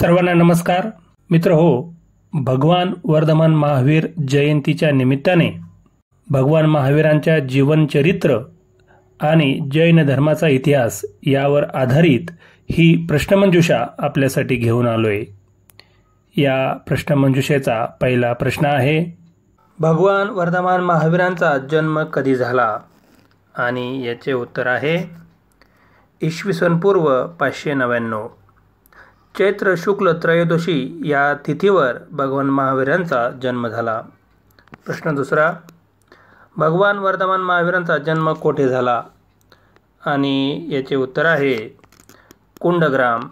सर्वांना नमस्कार मित्र हो भगवान वर्धमान महावीर जयंतीच्या निमित्ताने भगवान महावीरांच्या जीवनचरित्र आणि जैन धर्माचा इतिहास यावर आधारित ही प्रश्नमंजुषा आपल्यासाठी घेऊन आलोय या प्रश्नमंजुषेचा पहिला प्रश्न आहे भगवान वर्धमान महावीरांचा जन्म कधी झाला आणि याचे उत्तर आहे इसवी पूर्व पाचशे नव्याण्णव चैत्र शुक्ल त्रयोदशी या तिथीवर भगवान महावीरांचा जन्म झाला प्रश्न दुसरा भगवान वर्धमान महावीरांचा जन्म कोठे झाला आणि याचे उत्तर आहे कुंडग्राम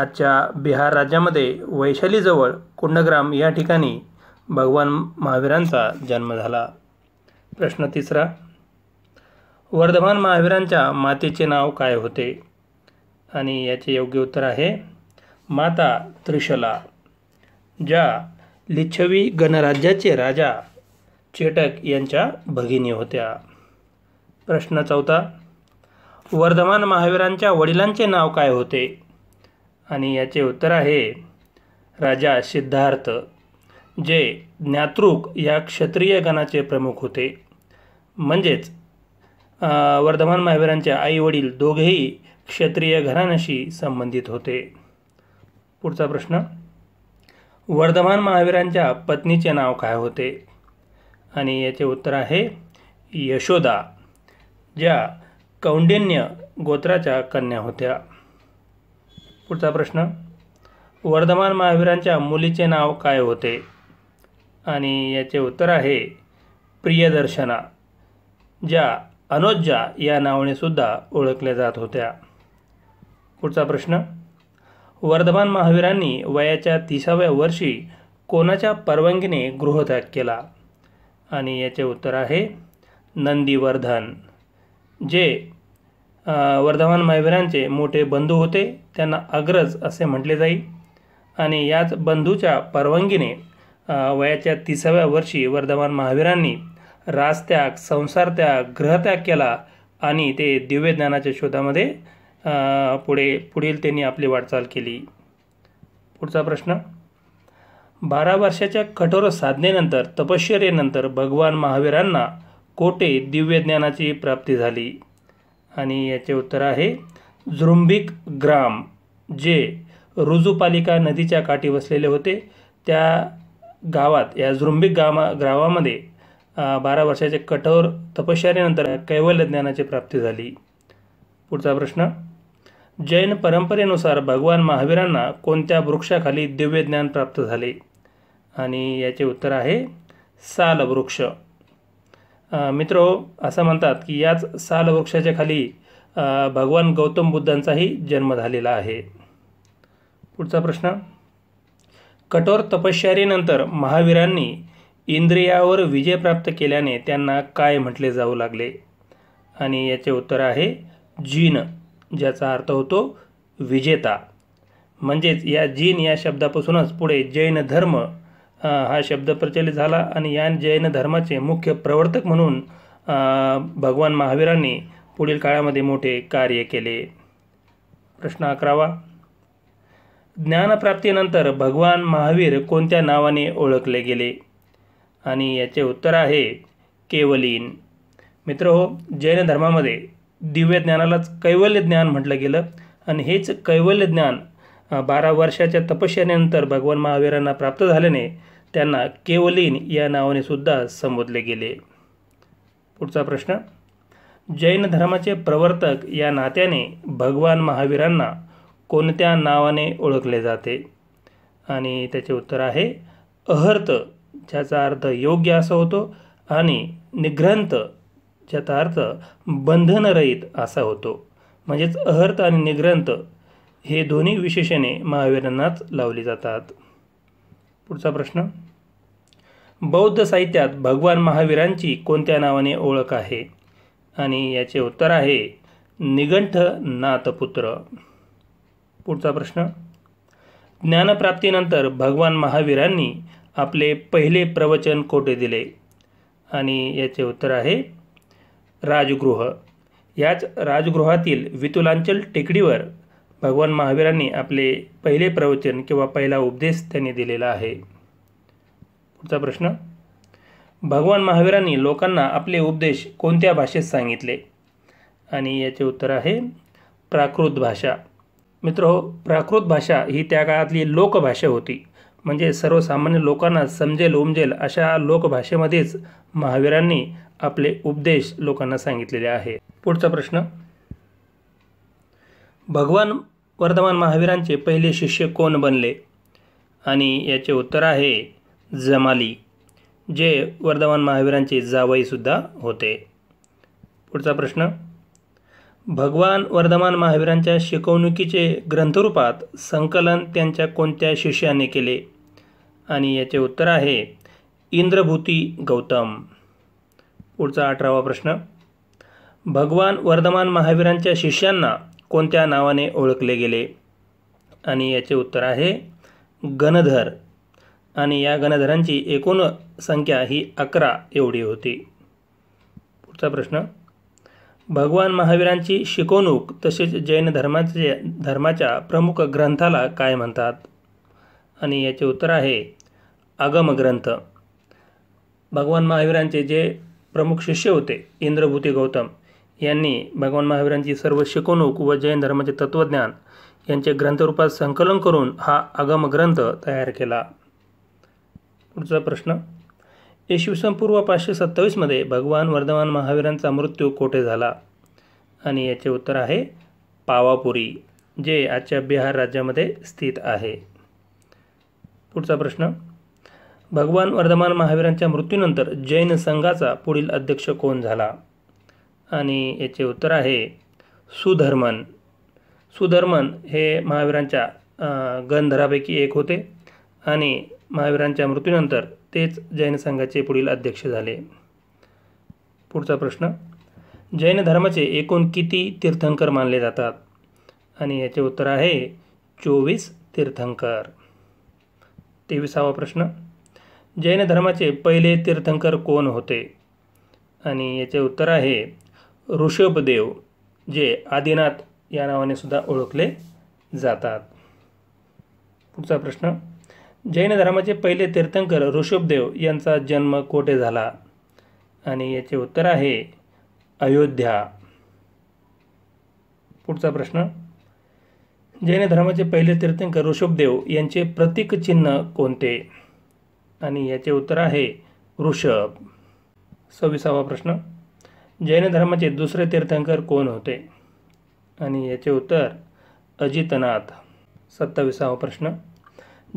आजच्या बिहार राज्यामध्ये वैशालीजवळ कुंडग्राम या ठिकाणी भगवान महावीरांचा जन्म झाला प्रश्न तिसरा वर्धमान महावीरांच्या मातेचे नाव काय होते आणि याचे योग्य उत्तर आहे माता त्रिशला ज्या लिच्छवी गणराज्याचे राजा चेटक यांच्या भगिनी होत्या प्रश्न चौथा वर्धमान महावीरांच्या वडिलांचे नाव काय होते आणि याचे उत्तर आहे राजा सिद्धार्थ जे ज्ञातृक या क्षत्रिय गणाचे प्रमुख होते म्हणजेच वर्धमान महावीरांचे वडील दोघेही क्षत्रिय घराण्याशी संबंधित होते पुढचा प्रश्न वर्धमान महावीरांच्या पत्नीचे नाव काय होते आणि याचे उत्तर आहे यशोदा ज्या कौंडिन्य गोत्राच्या कन्या होत्या पुढचा प्रश्न वर्धमान महावीरांच्या मुलीचे नाव काय होते आणि याचे उत्तर आहे प्रियदर्शना ज्या अनोज्जा या नावाने सुद्धा ओळखल्या जात होत्या पुढचा प्रश्न वर्धमान महावीरांनी वयाच्या तिसाव्या वर्षी कोणाच्या परवानगीने गृहत्याग केला आणि याचे उत्तर आहे नंदीवर्धन जे वर्धमान महावीरांचे मोठे बंधू होते त्यांना अग्रज असे म्हटले जाई आणि याच बंधूच्या परवानगीने वयाच्या तिसाव्या वर्षी वर्धमान महावीरांनी राजत्याग संसारत्याग ग्रहत्याग केला आणि ते दिव्यज्ञानाच्या शोधामध्ये पुढे पुढील त्यांनी आपली वाटचाल केली पुढचा प्रश्न बारा वर्षाच्या कठोर साधनेनंतर तपश्चर्येनंतर भगवान महावीरांना कोटे दिव्य ज्ञानाची प्राप्ती झाली आणि याचे उत्तर आहे झृंभिक ग्राम जे रुजुपालिका नदीच्या काठी वसलेले होते त्या गावात या झृंभिक गामा ग्रावामध्ये बारा वर्षाच्या कठोर तपश्चर्यानंतर कैवल्य ज्ञानाची प्राप्ती झाली पुढचा प्रश्न जैन परंपरेनुसार भगवान महावीरांना कोणत्या वृक्षाखाली दिव्य ज्ञान प्राप्त झाले आणि याचे उत्तर आहे सालवृक्ष मित्रो असं म्हणतात की याच सालवृक्षाच्या खाली भगवान गौतम बुद्धांचाही जन्म झालेला आहे पुढचा प्रश्न कठोर तपश्चर्येनंतर महावीरांनी इंद्रियावर विजय प्राप्त केल्याने त्यांना काय म्हटले जाऊ लागले आणि याचे उत्तर आहे जीन ज्याचा अर्थ होतो विजेता म्हणजेच या जीन या शब्दापासूनच पुढे जैन धर्म हा शब्द प्रचलित झाला आणि या जैन धर्माचे मुख्य प्रवर्तक म्हणून भगवान महावीरांनी पुढील काळामध्ये मोठे कार्य केले प्रश्न अकरावा ज्ञानप्राप्तीनंतर भगवान महावीर कोणत्या नावाने ओळखले गेले आणि याचे उत्तर आहे केवलीन मित्र हो जैन धर्मामध्ये दिव्य ज्ञानालाच कैवल्य ज्ञान म्हटलं गेलं आणि हेच कैवल्य ज्ञान बारा वर्षाच्या तपस्यानंतर भगवान महावीरांना प्राप्त झाल्याने त्यांना केवलीन या नावाने सुद्धा संबोधले गेले पुढचा प्रश्न जैन धर्माचे प्रवर्तक या नात्याने भगवान महावीरांना कोणत्या नावाने ओळखले जाते आणि त्याचे उत्तर आहे अहर्त ज्याचा अर्थ योग्य असा होतो आणि निग्रंथ ज्याचा अर्थ बंधनरहित असा होतो म्हणजेच अहर्त आणि निग्रंथ हे दोन्ही विशेषणे महावीरांनाच लावली जातात पुढचा प्रश्न बौद्ध साहित्यात भगवान महावीरांची कोणत्या नावाने ओळख आहे आणि याचे उत्तर आहे निगंठ नाथपुत्र पुढचा प्रश्न ज्ञानप्राप्तीनंतर भगवान महावीरांनी आपले पहिले प्रवचन कोठे दिले आणि याचे उत्तर आहे राजगृह याच राजगृहातील वितुलांचल टेकडीवर भगवान महावीरांनी आपले पहिले प्रवचन किंवा पहिला उपदेश त्यांनी दिलेला आहे पुढचा प्रश्न भगवान महावीरांनी लोकांना आपले उपदेश कोणत्या भाषेत सांगितले आणि याचे उत्तर आहे प्राकृत भाषा मित्र हो प्राकृत भाषा ही त्या काळातली लोकभाषा होती म्हणजे सर्वसामान्य लोकांना समजेल उमजेल अशा लोकभाषेमध्येच महावीरांनी आपले उपदेश लोकांना सांगितलेले आहे पुढचा प्रश्न भगवान वर्धमान महावीरांचे पहिले शिष्य कोण बनले आणि याचे उत्तर आहे जमाली जे वर्धमान महावीरांचे जावईसुद्धा होते पुढचा प्रश्न भगवान वर्धमान महावीरांच्या शिकवणुकीचे ग्रंथरूपात संकलन त्यांच्या कोणत्या शिष्याने केले आणि याचे उत्तर आहे इंद्रभूती गौतम पुढचा अठरावा प्रश्न भगवान वर्धमान महावीरांच्या शिष्यांना कोणत्या नावाने ओळखले गेले आणि याचे उत्तर आहे गणधर आणि या गणधरांची एकूण संख्या ही अकरा एवढी होती पुढचा प्रश्न भगवान महावीरांची शिकवणूक तसेच जैन धर्माचे धर्माच्या प्रमुख ग्रंथाला काय म्हणतात आणि याचे उत्तर आहे आगमग्रंथ भगवान महावीरांचे जे प्रमुख शिष्य होते इंद्रभूती गौतम यांनी भगवान महावीरांची सर्व शिकवणूक व जैन धर्माचे तत्त्वज्ञान यांचे ग्रंथरूपात संकलन करून हा आगम ग्रंथ तयार केला पुढचा प्रश्न इसवी सन पूर्व पाचशे सत्तावीसमध्ये भगवान वर्धमान महावीरांचा मृत्यू कोठे झाला आणि याचे उत्तर आहे पावापुरी जे आजच्या बिहार राज्यामध्ये स्थित आहे पुढचा प्रश्न भगवान वर्धमान महावीरांच्या मृत्यूनंतर जैन संघाचा पुढील अध्यक्ष कोण झाला आणि याचे उत्तर आहे सुधर्मन सुधर्मन हे महावीरांच्या गंधरापैकी एक होते आणि महावीरांच्या मृत्यूनंतर तेच जैन संघाचे पुढील अध्यक्ष झाले पुढचा प्रश्न जैन धर्माचे एकूण किती तीर्थंकर मानले जातात आणि याचे उत्तर आहे चोवीस तीर्थंकर तेविसावा प्रश्न जैन धर्माचे पहिले तीर्थंकर कोण होते आणि याचे उत्तर आहे ऋषभदेव जे आदिनाथ या नावाने सुद्धा ओळखले जातात पुढचा प्रश्न जैन धर्माचे पहिले तीर्थंकर ऋषभदेव यांचा जन्म कोठे झाला आणि याचे उत्तर आहे अयोध्या पुढचा प्रश्न जैन धर्माचे पहिले तीर्थंकर ऋषभदेव यांचे प्रतीक चिन्ह कोणते आणि याचे उत्तर आहे ऋषभ सव्वीसावा प्रश्न जैन धर्माचे दुसरे तीर्थंकर कोण होते आणि याचे उत्तर अजितनाथ सत्तावीसावा प्रश्न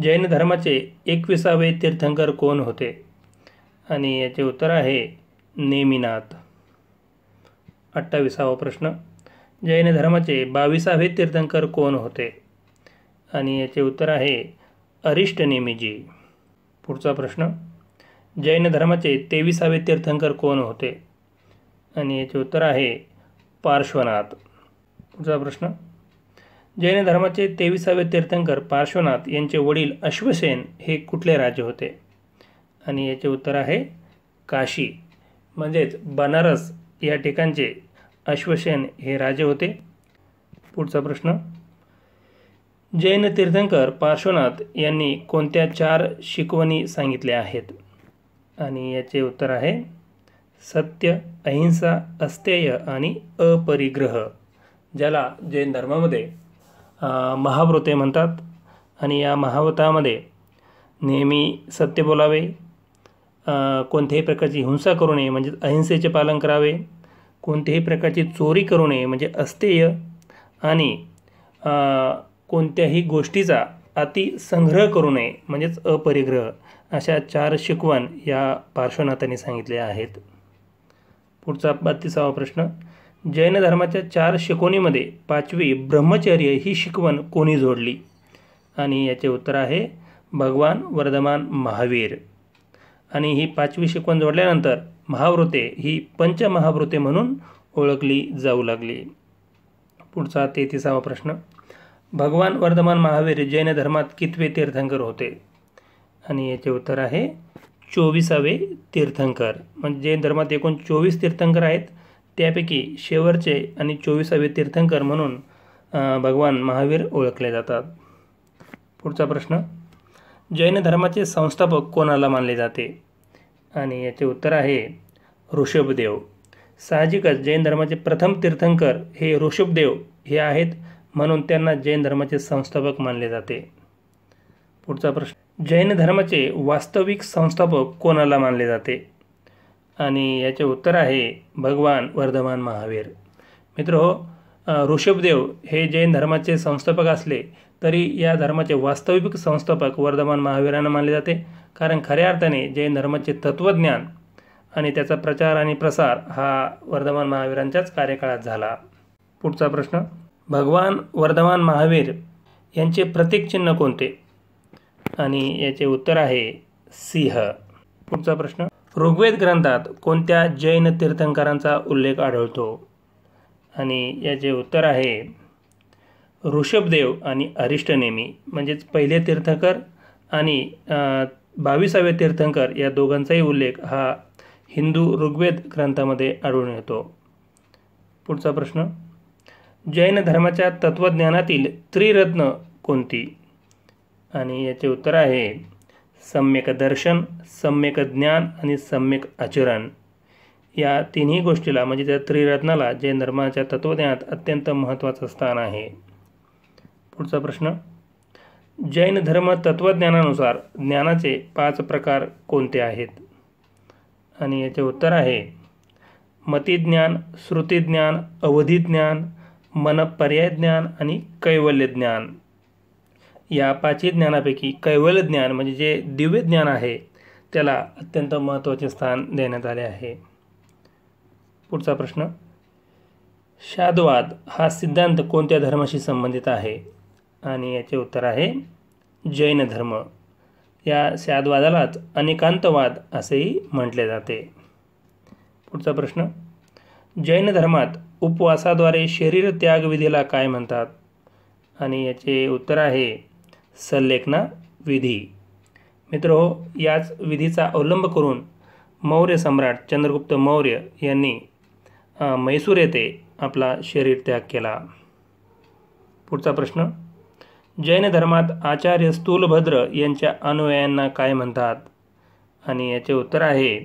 जैन धर्माचे एकविसावे तीर्थंकर कोण होते आणि याचे उत्तर आहे नेमिनाथ अठ्ठावीसावा प्रश्न जैन धर्माचे बावीसावे तीर्थंकर कोण होते आणि याचे उत्तर आहे अरिष्ट नेमीजी पुढचा प्रश्न जैन धर्माचे तेविसावे तीर्थंकर कोण होते आणि याचे उत्तर आहे पार्श्वनाथ पुढचा प्रश्न जैन धर्माचे तेविसावे तीर्थंकर पार्श्वनाथ यांचे वडील अश्वसेन हे कुठले राजे होते आणि याचे उत्तर आहे काशी म्हणजेच बनारस या ठिकाणचे अश्वसेन हे राजे होते पुढचा प्रश्न जैन तीर्थंकर पार्श्वनाथ यांनी कोणत्या चार शिकवणी सांगितल्या आहेत आणि याचे उत्तर आहे सत्य अहिंसा अस्तेय आणि अपरिग्रह ज्याला जैन धर्मामध्ये महाव्रते म्हणतात आणि या महाव्रतामध्ये नेहमी सत्य बोलावे कोणत्याही प्रकारची हिंसा करू नये म्हणजे अहिंसेचे पालन करावे कोणत्याही प्रकारची चोरी करू नये म्हणजे अस्तेय आणि कोणत्याही गोष्टीचा अति संग्रह करू नये म्हणजेच अपरिग्रह अशा चार शिकवण या पार्श्वनाथांनी सांगितल्या आहेत पुढचा बत्तीसावा प्रश्न जैन धर्माच्या चार शिकवणीमध्ये पाचवी ब्रह्मचर्य ही शिकवण कोणी जोडली आणि याचे उत्तर आहे भगवान वर्धमान महावीर आणि ही पाचवी शिकवण जोडल्यानंतर महाव्रते ही पंचमहाव्रते म्हणून ओळखली जाऊ लागली पुढचा तेहतीसावा प्रश्न भगवान वर्धमान महावीर जैन धर्मात कितवे तीर्थंकर होते आणि याचे उत्तर आहे चोवीसावे तीर्थंकर म्हणजे जैन धर्मात एकूण चोवीस तीर्थंकर आहेत त्यापैकी शेवटचे आणि चोवीसावे तीर्थंकर म्हणून भगवान महावीर ओळखले जातात पुढचा प्रश्न जैन धर्माचे संस्थापक कोणाला मानले जाते आणि याचे उत्तर आहे ऋषभदेव साहजिकच जैन धर्माचे प्रथम तीर्थंकर हे ऋषभदेव हे आहेत म्हणून त्यांना जैन धर्माचे संस्थापक मानले जाते पुढचा प्रश्न जैन धर्माचे वास्तविक संस्थापक कोणाला मानले जाते आणि याचे उत्तर आहे भगवान वर्धमान महावीर मित्र हो ऋषभदेव हे जैन धर्माचे संस्थापक असले तरी या धर्माचे वास्तविक संस्थापक वर्धमान महावीरांना मानले जाते कारण खऱ्या अर्थाने जैन धर्माचे तत्त्वज्ञान आणि त्याचा प्रचार आणि प्रसार हा वर्धमान महावीरांच्याच कार्यकाळात झाला पुढचा प्रश्न भगवान वर्धमान महावीर यांचे प्रतीक चिन्ह कोणते आणि याचे उत्तर आहे सिंह पुढचा प्रश्न ऋग्वेद ग्रंथात कोणत्या जैन तीर्थंकरांचा उल्लेख आढळतो आणि याचे उत्तर आहे ऋषभदेव आणि अरिष्टनेमी म्हणजेच पहिले तीर्थंकर आणि बावीसावे तीर्थंकर या दोघांचाही उल्लेख हा हिंदू ऋग्वेद ग्रंथामध्ये आढळून येतो पुढचा प्रश्न जैन धर्माच्या तत्त्वज्ञानातील त्रिरत्न कोणती आणि याचे उत्तर आहे सम्यक दर्शन सम्यक ज्ञान आणि सम्यक आचरण या तिन्ही गोष्टीला म्हणजे त्या त्रिरत्नाला जैन धर्माच्या तत्त्वज्ञानात अत्यंत महत्त्वाचं स्थान आहे पुढचा प्रश्न जैन धर्म तत्त्वज्ञानानुसार ज्ञानाचे पाच प्रकार कोणते आहेत आणि याचे उत्तर आहे मतिज्ञान श्रुतिज्ञान अवधीज्ञान मन पर्याय ज्ञान आणि कैवल्य ज्ञान या पाचही ज्ञानापैकी कैवल्य ज्ञान म्हणजे जे दिव्य ज्ञान आहे त्याला अत्यंत महत्त्वाचे स्थान देण्यात आले आहे पुढचा प्रश्न शादवाद हा सिद्धांत कोणत्या धर्माशी संबंधित आहे आणि याचे उत्तर आहे जैन धर्म या शादवादालाच अनेकांतवाद असेही म्हटले जाते पुढचा प्रश्न जैन धर्मात उपवासाद्वारे शरीरत्याग विधीला काय म्हणतात आणि याचे उत्तर आहे संलेखना विधी मित्र हो याच विधीचा अवलंब करून मौर्य सम्राट चंद्रगुप्त मौर्य यांनी मैसूर येथे आपला शरीर त्याग केला पुढचा प्रश्न जैन धर्मात आचार्य स्थूलभद्र यांच्या अनुयायांना काय म्हणतात आणि याचे उत्तर आहे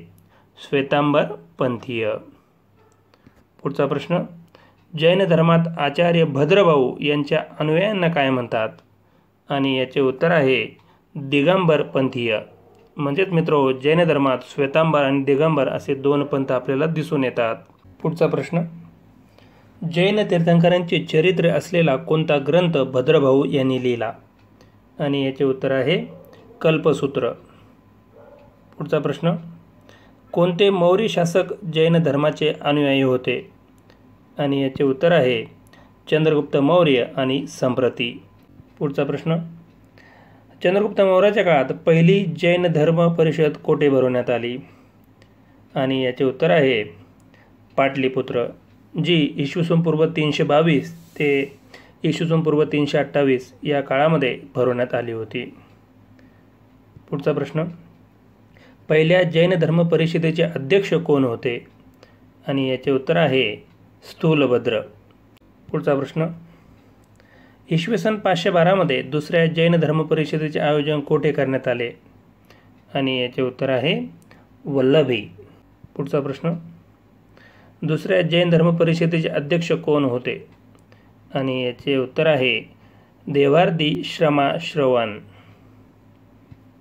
श्वेतांबर पंथीय पुढचा प्रश्न जैन धर्मात आचार्य भद्रभाऊ यांच्या अनुयायांना काय म्हणतात आणि याचे उत्तर आहे दिगंबर पंथीय म्हणजेच मित्रो जैन धर्मात श्वेतांबर आणि दिगंबर असे दोन पंथ आपल्याला दिसून येतात पुढचा प्रश्न जैन तीर्थंकरांचे चरित्र असलेला कोणता ग्रंथ भद्रभाऊ यांनी लिहिला आणि याचे उत्तर आहे कल्पसूत्र पुढचा प्रश्न कोणते मौर्य शासक जैन धर्माचे अनुयायी होते आणि याचे उत्तर आहे चंद्रगुप्त मौर्य आणि संप्रती पुढचा प्रश्न चंद्रगुप्त मौर्याच्या काळात पहिली जैन धर्म परिषद कोठे भरवण्यात आली आणि याचे उत्तर आहे पाटलीपुत्र जी इसवीसूनपूर्व तीनशे बावीस ते इसवीसूनपूर्व तीनशे अठ्ठावीस या काळामध्ये भरवण्यात आली होती पुढचा प्रश्न पहिल्या जैन धर्म परिषदेचे अध्यक्ष कोण होते आणि याचे उत्तर आहे स्थूलभद्र पुढचा प्रश्न इसवी सन पाचशे बारामध्ये दुसऱ्या जैन धर्म परिषदेचे आयोजन कोठे करण्यात आले आणि याचे उत्तर आहे वल्लभी पुढचा प्रश्न दुसऱ्या जैन धर्म परिषदेचे अध्यक्ष कोण होते आणि याचे उत्तर आहे देवार्दी श्रमा श्रवण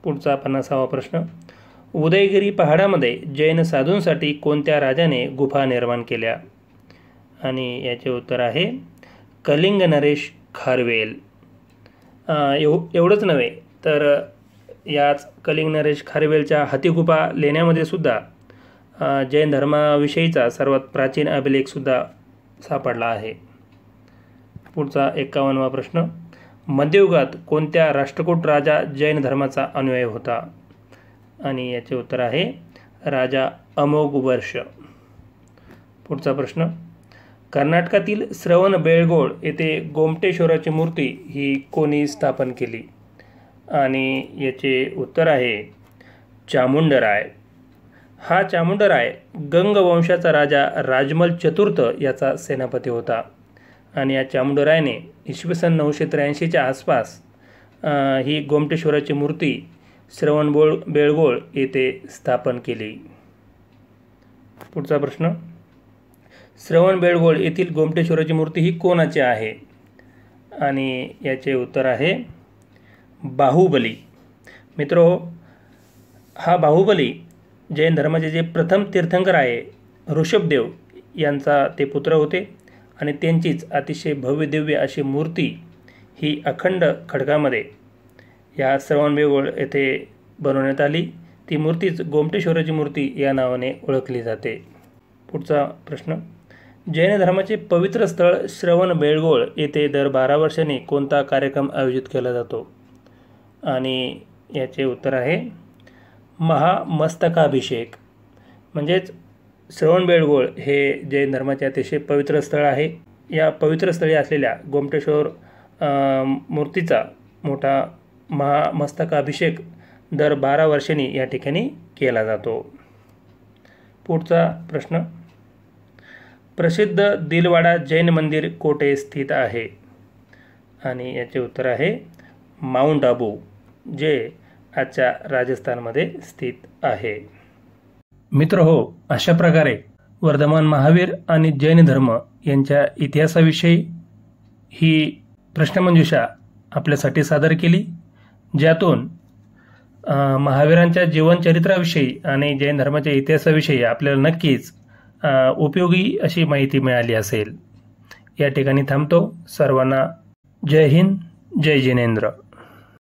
पुढचा पन्नासावा प्रश्न उदयगिरी पहाडामध्ये जैन साधूंसाठी कोणत्या राजाने गुफा निर्माण केल्या आणि याचे उत्तर आहे कलिंग नरेश खारवेल एव एवढंच नव्हे तर याच कलिंग नरेश खारवेलच्या हतिगुफा लेण्यामध्ये सुद्धा जैन धर्माविषयीचा सर्वात प्राचीन अभिलेखसुद्धा सापडला आहे पुढचा एक्कावन्नवा प्रश्न मध्ययुगात कोणत्या राष्ट्रकूट राजा जैन धर्माचा अनुयायी होता आणि याचे उत्तर आहे राजा अमोघ वर्ष पुढचा प्रश्न कर्नाटकातील श्रवण बेळगोळ येथे गोमटेश्वराची मूर्ती ही कोणी स्थापन केली आणि याचे उत्तर आहे चामुंडराय हा चामुंडराय गंगवंशाचा राजा राजमल चतुर्थ याचा सेनापती होता आणि या चामुंडरायने इसवी सन नऊशे त्र्याऐंशीच्या आसपास ही गोमटेश्वराची मूर्ती श्रवणबोळ बेळगोळ येथे स्थापन केली पुढचा प्रश्न श्रवणबेळगोळ येथील गोमटेश्वराची मूर्ती ही कोणाची आहे आणि याचे उत्तर आहे बाहुबली मित्रो हा बाहुबली जैन धर्माचे जे प्रथम तीर्थंकर आहे ऋषभदेव यांचा ते पुत्र होते आणि त्यांचीच अतिशय भव्य दिव्य अशी मूर्ती ही अखंड खडकामध्ये या श्रवणबेळगोळ येथे बनवण्यात आली ती मूर्तीच गोमटेश्वराची मूर्ती या नावाने ओळखली जाते पुढचा प्रश्न जैन धर्माचे पवित्र स्थळ श्रवण बेळगोळ येथे दर बारा वर्षांनी कोणता कार्यक्रम आयोजित केला जातो आणि याचे उत्तर आहे महामस्तकाभिषेक म्हणजेच श्रवण बेळगोळ हे जैन धर्माचे अतिशय पवित्र स्थळ आहे या पवित्र स्थळी असलेल्या गोमटेश्वर मूर्तीचा मोठा महामस्तकाभिषेक दर बारा वर्षांनी या ठिकाणी केला जातो पुढचा प्रश्न प्रसिद्ध दिलवाडा जैन मंदिर कोठे स्थित आहे आणि याचे उत्तर आहे माउंट आबू जे आजच्या राजस्थानमध्ये स्थित आहे मित्र हो अशा प्रकारे वर्धमान महावीर आणि जैन धर्म यांच्या इतिहासाविषयी ही प्रश्नमंजुषा आपल्यासाठी सादर केली ज्यातून महावीरांच्या जीवनचरित्राविषयी आणि जैन धर्माच्या इतिहासाविषयी आपल्याला नक्कीच उपयोगी अशी माहिती मिळाली असेल या ठिकाणी थांबतो सर्वांना जय हिंद जय जिनेंद्र